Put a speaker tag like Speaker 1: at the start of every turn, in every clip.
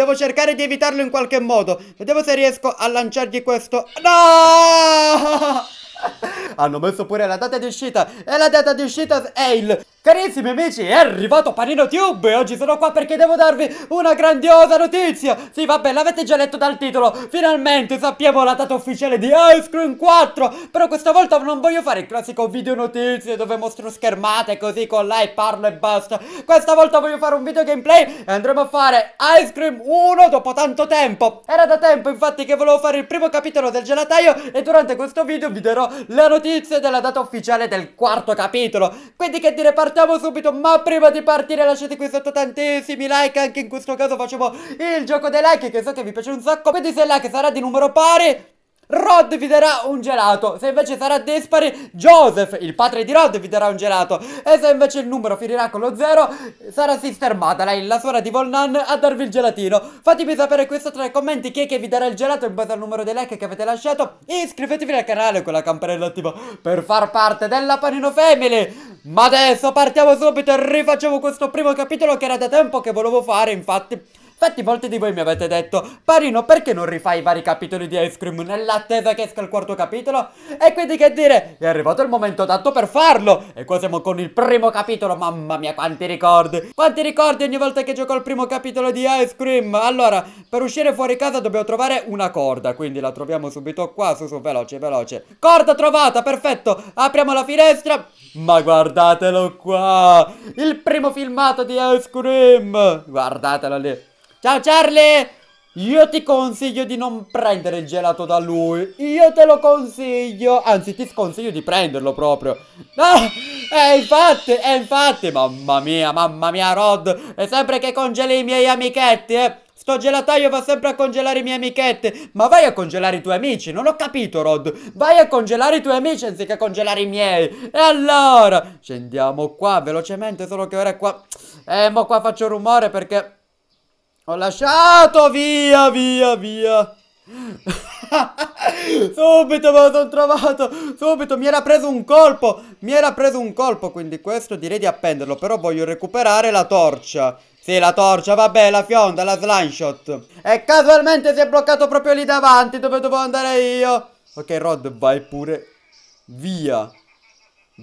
Speaker 1: Devo cercare di evitarlo in qualche modo Vediamo se riesco a lanciargli questo No! Hanno messo pure la data di uscita e la data di uscita è il... Carissimi amici, è arrivato Panino Tube e oggi sono qua perché devo darvi una grandiosa notizia! Sì, vabbè, l'avete già letto dal titolo, finalmente sappiamo la data ufficiale di Ice Cream 4! Però questa volta non voglio fare il classico video notizie dove mostro schermate così con lei, parlo e basta. Questa volta voglio fare un video gameplay e andremo a fare Ice Cream 1 dopo tanto tempo. Era da tempo infatti che volevo fare il primo capitolo del gelataio e durante questo video vi darò la notizia della data ufficiale del quarto capitolo. Quindi che dire, partiamo subito, ma prima di partire lasciate qui sotto tantissimi like, anche in questo caso facciamo il gioco dei like che so che vi piace un sacco. Quindi se il like sarà di numero pari... Rod vi darà un gelato. Se invece sarà dispari, Joseph, il padre di Rod, vi darà un gelato. E se invece il numero finirà con lo 0, sarà Sister Madeline, la suora di Volnan, a darvi il gelatino. Fatemi sapere questo tra i commenti chi è che vi darà il gelato in base al numero dei like che avete lasciato. E iscrivetevi al canale con la campanella attiva per far parte della Panino Family. Ma adesso partiamo subito e rifacciamo questo primo capitolo che era da tempo che volevo fare, infatti. Infatti molti di voi mi avete detto Parino perché non rifai i vari capitoli di Ice Cream nell'attesa che esca il quarto capitolo? E quindi che dire, è arrivato il momento tanto per farlo E qua siamo con il primo capitolo, mamma mia quanti ricordi Quanti ricordi ogni volta che gioco al primo capitolo di Ice Cream Allora, per uscire fuori casa dobbiamo trovare una corda Quindi la troviamo subito qua, su su, veloce, veloce Corda trovata, perfetto Apriamo la finestra Ma guardatelo qua Il primo filmato di Ice Cream Guardatelo lì Ciao Charlie! Io ti consiglio di non prendere il gelato da lui. Io te lo consiglio. Anzi, ti sconsiglio di prenderlo proprio. No! E infatti, e infatti, mamma mia, mamma mia, Rod. È sempre che congeli i miei amichetti, eh. Sto gelataio va sempre a congelare i miei amichetti. Ma vai a congelare i tuoi amici, non ho capito, Rod. Vai a congelare i tuoi amici anziché congelare i miei. E allora? Scendiamo qua velocemente, solo che ora è qua... Eh, mo qua faccio rumore perché... Ho lasciato, via, via, via. subito me lo sono trovato, subito, mi era preso un colpo, mi era preso un colpo, quindi questo direi di appenderlo, però voglio recuperare la torcia. Sì, la torcia, vabbè, la fionda, la slime shot E casualmente si è bloccato proprio lì davanti, dove dovevo andare io. Ok, Rod, vai pure via.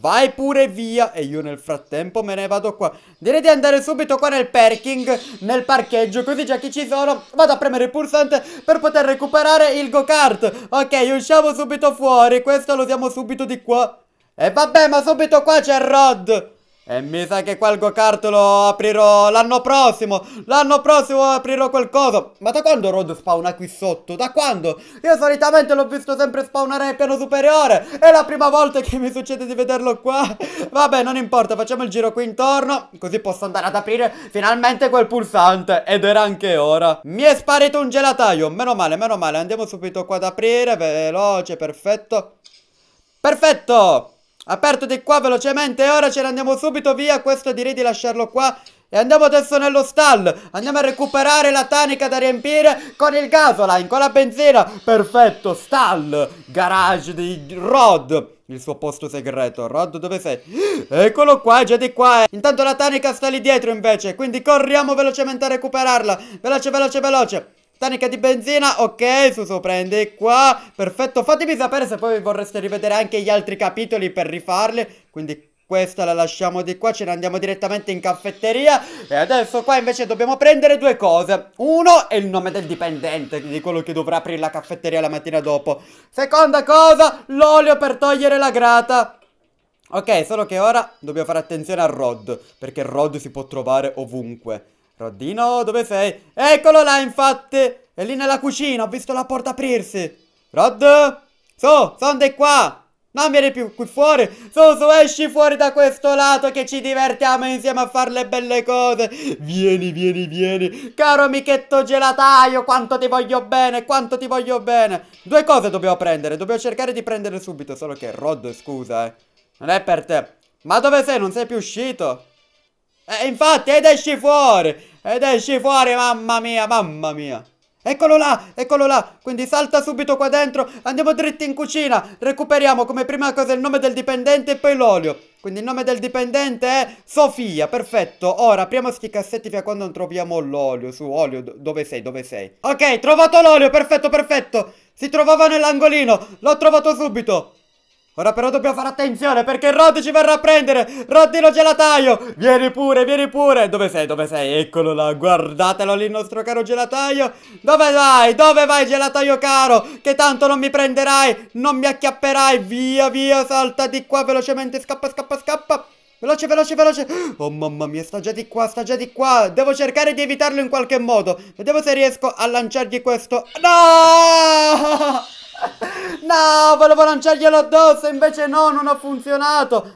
Speaker 1: Vai pure via e io nel frattempo me ne vado qua Direi di andare subito qua nel parking, nel parcheggio Così già chi ci sono vado a premere il pulsante per poter recuperare il go-kart Ok usciamo subito fuori, questo lo usiamo subito di qua E vabbè ma subito qua c'è Rod e mi sa che quel go-kart lo aprirò l'anno prossimo. L'anno prossimo aprirò qualcosa Ma da quando Rod spawna qui sotto? Da quando? Io solitamente l'ho visto sempre spawnare nel piano superiore. È la prima volta che mi succede di vederlo qua. Vabbè, non importa, facciamo il giro qui intorno. Così posso andare ad aprire finalmente quel pulsante. Ed era anche ora. Mi è sparito un gelataio. Meno male, meno male. Andiamo subito qua ad aprire. Veloce, perfetto. Perfetto! Aperto di qua velocemente e ora ce ne andiamo subito via. Questo direi di lasciarlo qua. E andiamo adesso nello stall. Andiamo a recuperare la tanica da riempire con il gasoline, con la benzina. Perfetto, stall. Garage di Rod. Il suo posto segreto. Rod, dove sei? Eccolo qua, già di qua. Eh. Intanto la tanica sta lì dietro invece. Quindi corriamo velocemente a recuperarla. Veloce, veloce, veloce. Tanica di benzina, ok, Suso prende qua, perfetto, fatemi sapere se poi vorreste rivedere anche gli altri capitoli per rifarli, quindi questa la lasciamo di qua, ce ne andiamo direttamente in caffetteria e adesso qua invece dobbiamo prendere due cose. Uno è il nome del dipendente, di quello che dovrà aprire la caffetteria la mattina dopo. Seconda cosa, l'olio per togliere la grata. Ok, solo che ora dobbiamo fare attenzione a Rod, perché Rod si può trovare ovunque. Roddino, dove sei? Eccolo là, infatti! È lì nella cucina, ho visto la porta aprirsi. Rod? Su, sono di qua! Non vieni più qui fuori! Su, su, esci fuori da questo lato che ci divertiamo insieme a fare le belle cose! Vieni, vieni, vieni! Caro amichetto gelataio, quanto ti voglio bene, quanto ti voglio bene! Due cose dobbiamo prendere, dobbiamo cercare di prendere subito, solo che Rod, scusa, eh. Non è per te. Ma dove sei? Non sei più uscito? Eh, infatti, ed esci fuori! Ed esci fuori, mamma mia, mamma mia! Eccolo là, eccolo là, quindi salta subito qua dentro, andiamo dritti in cucina, recuperiamo come prima cosa il nome del dipendente e poi l'olio. Quindi il nome del dipendente è Sofia, perfetto. Ora apriamo sti cassetti fino a quando non troviamo l'olio, su olio, dove sei, dove sei? Ok, trovato l'olio, perfetto, perfetto, si trovava nell'angolino, l'ho trovato subito. Ora però dobbiamo fare attenzione perché Rod ci verrà a prendere Rodino gelataio Vieni pure, vieni pure Dove sei, dove sei? Eccolo là, guardatelo lì il nostro caro gelataio Dove vai, dove vai gelataio caro? Che tanto non mi prenderai Non mi acchiapperai Via, via, salta di qua velocemente Scappa, scappa, scappa Veloce, veloce, veloce Oh mamma mia, sta già di qua, sta già di qua Devo cercare di evitarlo in qualche modo Vediamo se riesco a lanciargli questo No! No, volevo lanciarglielo addosso, invece no, non ha funzionato.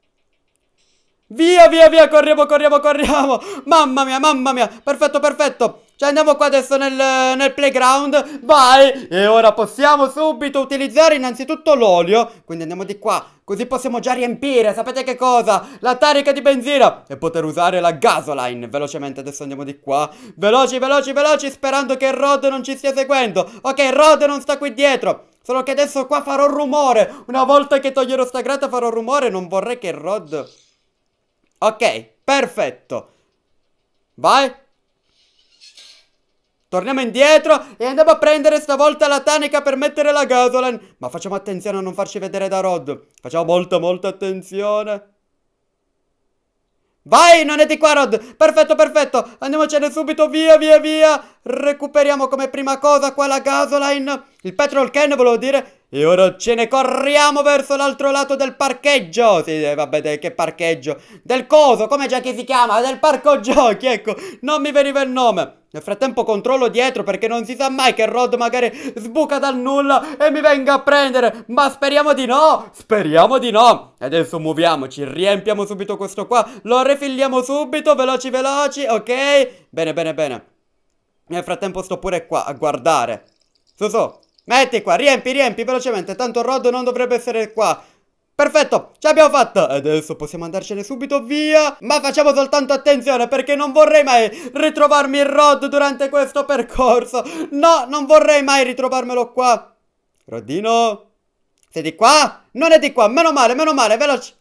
Speaker 1: Via, via, via, corriamo, corriamo, corriamo. Mamma mia, mamma mia. Perfetto, perfetto. Cioè andiamo qua adesso nel, nel, playground, vai! E ora possiamo subito utilizzare innanzitutto l'olio, quindi andiamo di qua, così possiamo già riempire, sapete che cosa? La tarica di benzina e poter usare la gasoline, velocemente adesso andiamo di qua, veloci, veloci, veloci, sperando che Rod non ci stia seguendo, ok Rod non sta qui dietro, Solo che adesso qua farò rumore. Una volta che toglierò sta grata farò rumore. Non vorrei che Rod... Ok, perfetto. Vai. Torniamo indietro e andiamo a prendere stavolta la tanica per mettere la gasoline. Ma facciamo attenzione a non farci vedere da Rod. Facciamo molto molto attenzione. Vai, non è di qua, Rod! Perfetto, perfetto! Andiamocene subito, via, via, via! Recuperiamo come prima cosa qua la gasoline! Il petrol can, volevo dire! E ora ce ne corriamo verso l'altro lato del parcheggio. Sì, eh, vabbè, de, che parcheggio. Del coso, come già che si chiama? Del parco giochi, ecco. Non mi veniva il nome. Nel frattempo controllo dietro perché non si sa mai che Rod magari sbuca dal nulla e mi venga a prendere. Ma speriamo di no, speriamo di no. E adesso muoviamoci, riempiamo subito questo qua. Lo refilliamo subito, veloci veloci, ok? Bene, bene, bene. Nel frattempo sto pure qua a guardare. Su, so, su. So. Metti qua, riempi, riempi velocemente, tanto Rod non dovrebbe essere qua. Perfetto, ce l'abbiamo fatta! Adesso possiamo andarcene subito via! Ma facciamo soltanto attenzione perché non vorrei mai ritrovarmi il Rod durante questo percorso! No, non vorrei mai ritrovarmelo qua! Rodino? Sei di qua? Non è di qua, meno male, meno male, veloce!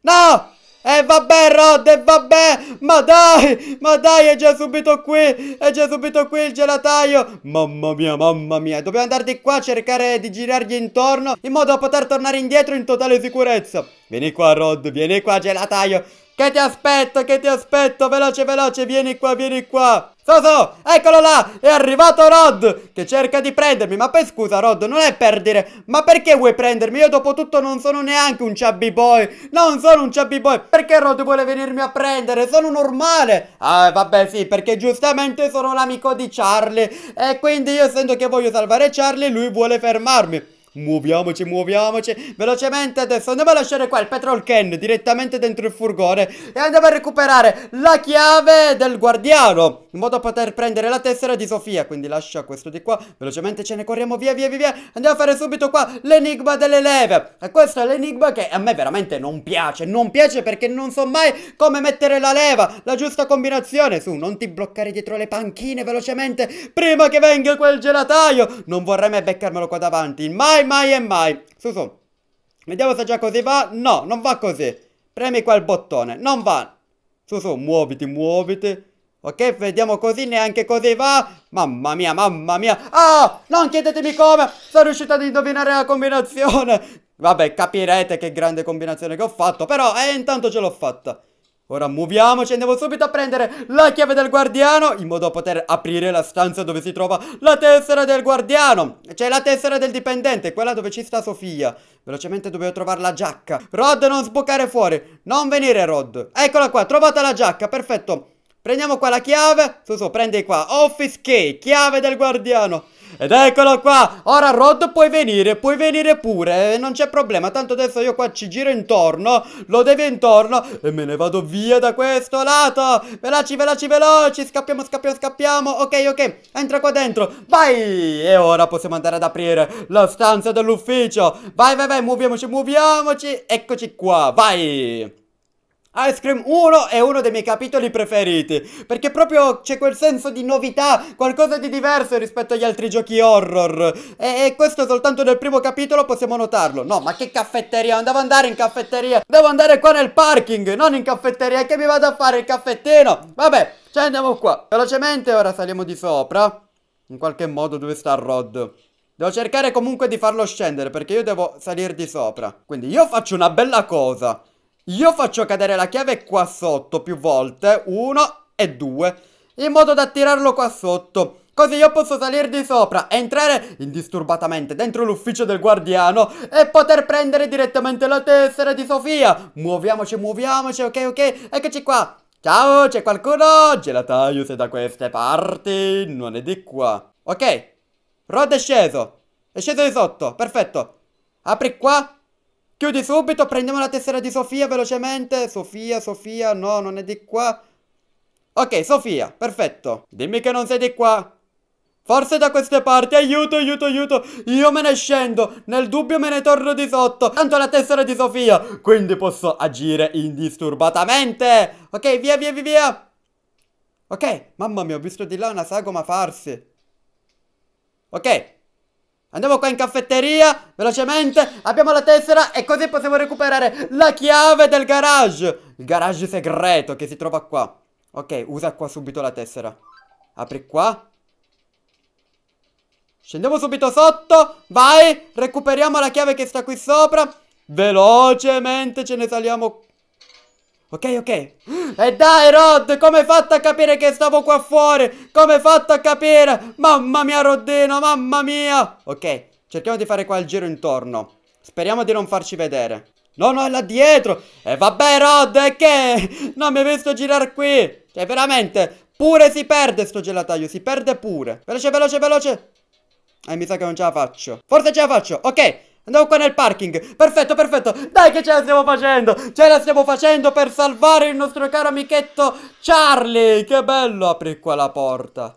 Speaker 1: No! E eh, vabbè Rod, e eh, vabbè, ma dai, ma dai, è già subito qui, è già subito qui il gelataio Mamma mia, mamma mia, dobbiamo andare di qua a cercare di girargli intorno In modo da poter tornare indietro in totale sicurezza Vieni qua Rod, vieni qua gelataio che ti aspetto, che ti aspetto, veloce, veloce, vieni qua, vieni qua. Soso, eccolo là, è arrivato Rod, che cerca di prendermi. Ma poi scusa Rod, non è per dire, ma perché vuoi prendermi? Io dopo tutto non sono neanche un chubby boy, non sono un chubby boy. Perché Rod vuole venirmi a prendere? Sono normale. Ah, vabbè sì, perché giustamente sono l'amico di Charlie. E quindi io sento che voglio salvare Charlie, lui vuole fermarmi. Muoviamoci, muoviamoci velocemente adesso. Andiamo a lasciare qua il petrol can direttamente dentro il furgone e andiamo a recuperare la chiave del guardiano in modo da poter prendere la tessera di Sofia. Quindi lascia questo di qua. Velocemente ce ne corriamo via, via, via, via. Andiamo a fare subito qua l'enigma delle leve. E questo è l'enigma che a me veramente non piace. Non piace perché non so mai come mettere la leva, la giusta combinazione. Su, non ti bloccare dietro le panchine velocemente prima che venga quel gelataio. Non vorrei mai beccarmelo qua davanti. Mai mai, mai e mai. Su, su. Vediamo se già così va. No, non va così. Premi quel bottone. Non va. Su, su, muoviti, muoviti. Ok, vediamo così, neanche così va. Mamma mia, mamma mia. Ah, non chiedetemi come. Sono riuscito ad indovinare la combinazione. Vabbè, capirete che grande combinazione che ho fatto. Però, eh, intanto ce l'ho fatta. Ora muoviamoci andiamo subito a prendere la chiave del guardiano in modo da poter aprire la stanza dove si trova la tessera del guardiano. C'è la tessera del dipendente, quella dove ci sta Sofia. Velocemente dovevo trovare la giacca. Rod, non sbucare fuori. Non venire, Rod. Eccola qua, trovata la giacca, perfetto. Prendiamo qua la chiave. Su, su, prendi qua. Office key, chiave del guardiano. Ed eccolo qua Ora Rod puoi venire Puoi venire pure eh, Non c'è problema Tanto adesso io qua ci giro intorno Lo devo intorno E me ne vado via da questo lato Veloci veloci veloci Scappiamo scappiamo scappiamo Ok ok Entra qua dentro Vai E ora possiamo andare ad aprire La stanza dell'ufficio Vai vai vai Muoviamoci muoviamoci Eccoci qua Vai Ice Cream 1 è uno dei miei capitoli preferiti, perché proprio c'è quel senso di novità, qualcosa di diverso rispetto agli altri giochi horror. E, e, questo soltanto nel primo capitolo possiamo notarlo. No, ma che caffetteria, non devo andare in caffetteria, devo andare qua nel parking, non in caffetteria, che mi vado a fare il caffettino? Vabbè, ci andiamo qua. Velocemente ora saliamo di sopra. In qualche modo dove sta Rod? Devo cercare comunque di farlo scendere perché io devo salire di sopra. Quindi io faccio una bella cosa. Io faccio cadere la chiave qua sotto più volte, uno e due, in modo da tirarlo qua sotto. Così io posso salire di sopra, entrare indisturbatamente dentro l'ufficio del guardiano e poter prendere direttamente la tessera di Sofia. Muoviamoci, muoviamoci, ok, ok, eccoci qua. Ciao, c'è qualcuno? Gelataio sei da queste parti, non è di qua. Ok, Rod è sceso, è sceso di sotto, perfetto. Apri qua, Chiudi subito, prendiamo la tessera di Sofia velocemente. Sofia, Sofia, no, non è di qua. Ok, Sofia, perfetto. Dimmi che non sei di qua. Forse da queste parti, aiuto, aiuto, aiuto, io me ne scendo, nel dubbio me ne torno di sotto, tanto la tessera di Sofia, quindi posso agire indisturbatamente. Ok, via, via, via, via. Ok, mamma mia, ho visto di là una sagoma farsi. Ok, Andiamo qua in caffetteria, velocemente, abbiamo la tessera e così possiamo recuperare la chiave del garage. Il garage segreto che si trova qua. Ok, usa qua subito la tessera. Apri qua. Scendiamo subito sotto, vai, recuperiamo la chiave che sta qui sopra. Velocemente ce ne saliamo qua. Ok, ok. E dai, Rod, come hai fatto a capire che stavo qua fuori? Come hai fatto a capire? Mamma mia, Roddino, mamma mia. Ok, cerchiamo di fare qua il giro intorno. Speriamo di non farci vedere. No, no, è là dietro. E vabbè, Rod, è che? Non mi hai visto girare qui. Cioè, veramente, pure si perde sto gelataio, si perde pure. Veloce, veloce, veloce. Eh, mi sa che non ce la faccio. Forse ce la faccio. Ok, Andiamo qua nel parking. Perfetto, perfetto. Dai che ce la stiamo facendo. Ce la stiamo facendo per salvare il nostro caro amichetto Charlie. Che bello. Apri qua la porta.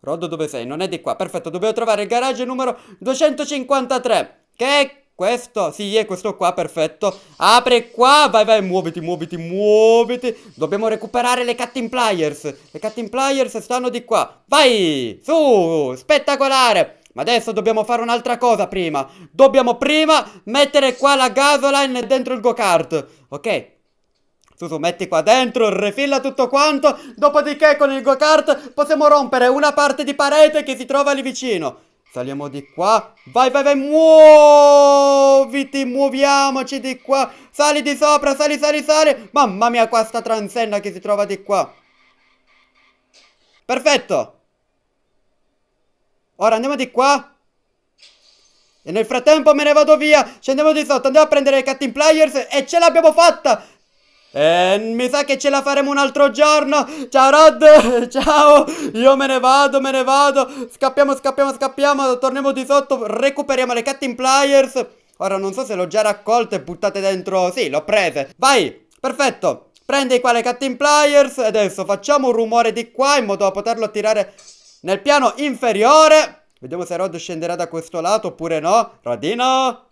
Speaker 1: Roddo dove sei? Non è di qua. Perfetto, dobbiamo trovare il garage numero 253. Che è questo? Sì, è questo qua, perfetto. Apri qua. Vai, vai, muoviti, muoviti, muoviti. Dobbiamo recuperare le Cutting Pliers. Le Cutting Pliers stanno di qua. Vai! Su! Spettacolare! Ma adesso dobbiamo fare un'altra cosa prima. Dobbiamo prima mettere qua la gasoline dentro il go-kart. Ok? Su, su, metti qua dentro, refilla tutto quanto. Dopodiché con il go-kart possiamo rompere una parte di parete che si trova lì vicino. Saliamo di qua. Vai, vai, vai, muoviti, muoviamoci di qua. Sali di sopra, sali, sali, sali. Mamma mia, qua sta transenna che si trova di qua. Perfetto. Ora andiamo di qua. E nel frattempo me ne vado via. Scendiamo di sotto. Andiamo a prendere i Captain Players. E ce l'abbiamo fatta. E mi sa che ce la faremo un altro giorno. Ciao Rod. Ciao. Io me ne vado, me ne vado. Scappiamo, scappiamo, scappiamo. Torniamo di sotto. Recuperiamo le Captain Players. Ora non so se l'ho già raccolta e buttate dentro. Sì, l'ho prese. Vai. Perfetto. Prendi qua le Captain Players. Adesso facciamo un rumore di qua in modo da poterlo attirare nel piano inferiore, vediamo se Rod scenderà da questo lato oppure no. Rodino!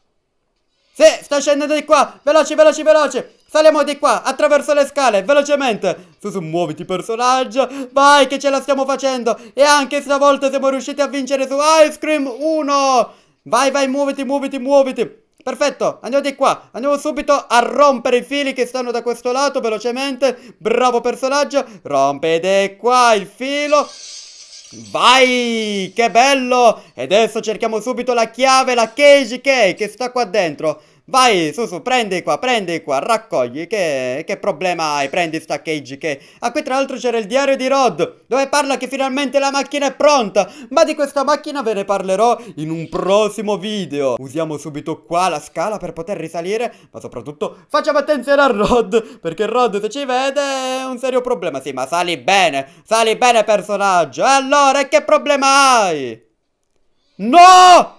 Speaker 1: Sì, sta scendendo di qua, veloce, veloce, veloce. Saliamo di qua, attraverso le scale, velocemente. Susu, muoviti personaggio. Vai, che ce la stiamo facendo. E anche stavolta siamo riusciti a vincere su Ice Cream 1. Vai, vai, muoviti, muoviti, muoviti. Perfetto, andiamo di qua, andiamo subito a rompere i fili che stanno da questo lato velocemente, bravo personaggio, Rompete qua il filo, Vai! Che bello! E adesso cerchiamo subito la chiave, la Keiji Kei che sta qua dentro. Vai, su, su, prendi qua, prendi qua, raccogli. Che, che problema hai? Prendi sta cage che... Ah, qui tra l'altro c'era il diario di Rod, dove parla che finalmente la macchina è pronta. Ma di questa macchina ve ne parlerò in un prossimo video. Usiamo subito qua la scala per poter risalire, ma soprattutto facciamo attenzione a Rod, perché Rod se ci vede è un serio problema. Sì, ma sali bene, sali bene personaggio. E allora, che problema hai? No!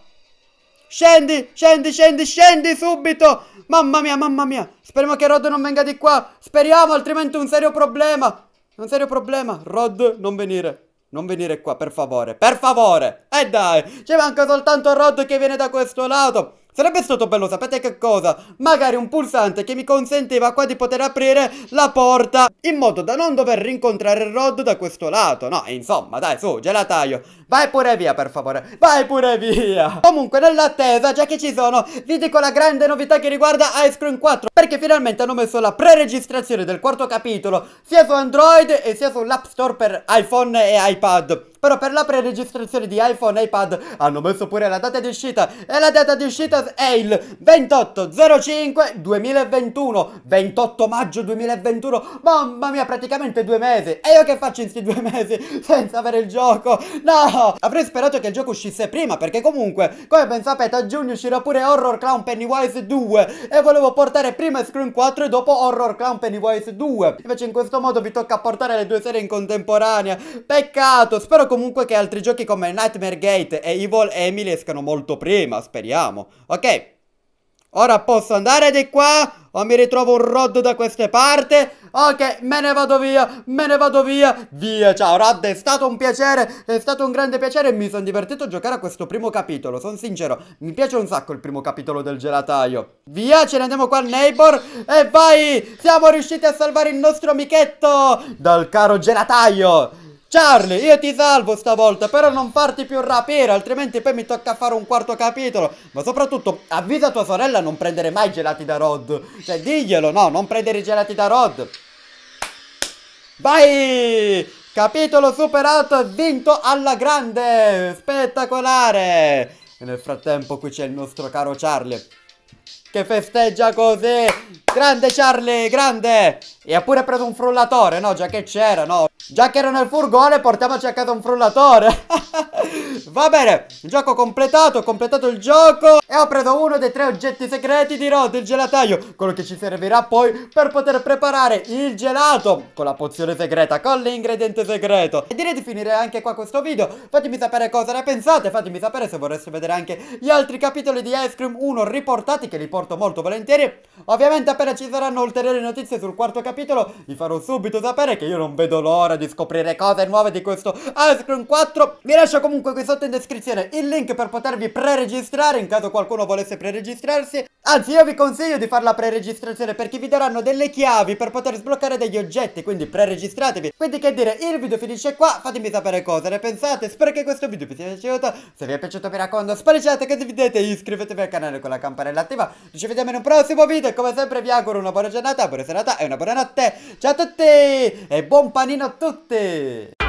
Speaker 1: Scendi, scendi, scendi, scendi subito! Mamma mia, mamma mia! Speriamo che Rod non venga di qua! Speriamo, altrimenti un serio problema! Un serio problema! Rod, non venire! Non venire qua, per favore, per favore! E eh dai, ci manca soltanto Rod che viene da questo lato! Sarebbe stato bello, sapete che cosa? Magari un pulsante che mi consenteva qua di poter aprire la porta in modo da non dover rincontrare Rod da questo lato. No, insomma, dai, su, gelataio. Vai pure via, per favore. Vai pure via. Comunque, nell'attesa, già che ci sono, vi dico la grande novità che riguarda Ice Cream 4. Perché finalmente hanno messo la pre-registrazione del quarto capitolo sia su Android e sia sull'App Store per iPhone e iPad. Però per la pre-registrazione di iPhone e iPad hanno messo pure la data di uscita e la data di uscita è il 28-05-2021. 28 maggio 2021. Mamma mia, praticamente due mesi. E io che faccio in questi due mesi senza avere il gioco? No! Avrei sperato che il gioco uscisse prima perché comunque, come ben sapete, a giugno uscirà pure Horror Clown Pennywise 2 e volevo portare prima Scream 4 e dopo Horror Clown Pennywise 2. Invece in questo modo vi tocca portare le due serie in contemporanea. Peccato, spero comunque che altri giochi come Nightmare Gate e Evil Emily escano molto prima, speriamo. Ok. Ora posso andare di qua o mi ritrovo un Rod da queste parti? Ok, me ne vado via, me ne vado via, via, ciao Rod, è stato un piacere, è stato un grande piacere e mi sono divertito a giocare a questo primo capitolo, sono sincero, mi piace un sacco il primo capitolo del gelataio. Via, ce ne andiamo qua al neighbor e vai, siamo riusciti a salvare il nostro amichetto dal caro gelataio. Charlie, io ti salvo stavolta, però non farti più rapire, altrimenti poi mi tocca fare un quarto capitolo. Ma soprattutto, avvisa tua sorella a non prendere mai gelati da Rod. Cioè, diglielo, no, non prendere i gelati da Rod. Vai! Capitolo superato, vinto alla grande! Spettacolare! E nel frattempo qui c'è il nostro caro Charlie, che festeggia così! Grande Charlie, grande! E ha pure preso un frullatore, no? Già che c'era, no? Già che era nel furgone, portiamoci a casa un frullatore. Va bene, gioco completato, ho completato il gioco e ho preso uno dei tre oggetti segreti di Rod, il gelataio, quello che ci servirà poi per poter preparare il gelato con la pozione segreta, con l'ingrediente segreto. E direi di finire anche qua questo video, fatemi sapere cosa ne pensate, fatemi sapere se vorreste vedere anche gli altri capitoli di Ice Cream 1 riportati che li porto molto volentieri. Ovviamente per appena ci saranno ulteriori notizie sul quarto capitolo, vi farò subito sapere che io non vedo l'ora di scoprire cose nuove di questo Ice Cream 4. Vi lascio comunque qui sotto in descrizione il link per potervi preregistrare in caso qualcuno volesse preregistrarsi. Anzi, io vi consiglio di fare la preregistrazione perché vi daranno delle chiavi per poter sbloccare degli oggetti, quindi preregistratevi. Quindi che dire, il video finisce qua, fatemi sapere cosa ne pensate, spero che questo video vi sia piaciuto. Se vi è piaciuto mi raccomando, spariciate, che e iscrivetevi al canale con la campanella attiva. Ci vediamo in un prossimo video e come sempre vi auguro auguro una buona giornata, buona serata e una buona notte. Ciao a tutti e buon panino a tutti!